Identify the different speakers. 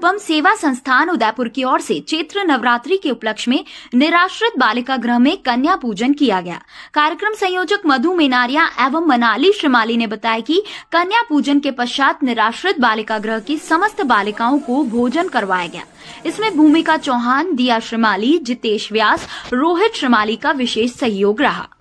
Speaker 1: अनुपम सेवा संस्थान उदयपुर की ओर से चैत्र नवरात्रि के उपलक्ष्य में निराश्रित बालिका गृह में कन्या पूजन किया गया कार्यक्रम संयोजक मधु मेनारिया एवं मनाली श्रीमाली ने बताया कि कन्या पूजन के पश्चात निराश्रित बालिका गृह की समस्त बालिकाओं को भोजन करवाया गया इसमें भूमिका चौहान दिया श्रीमाली जितेश व्यास रोहित श्रीमाली का विशेष सहयोग रहा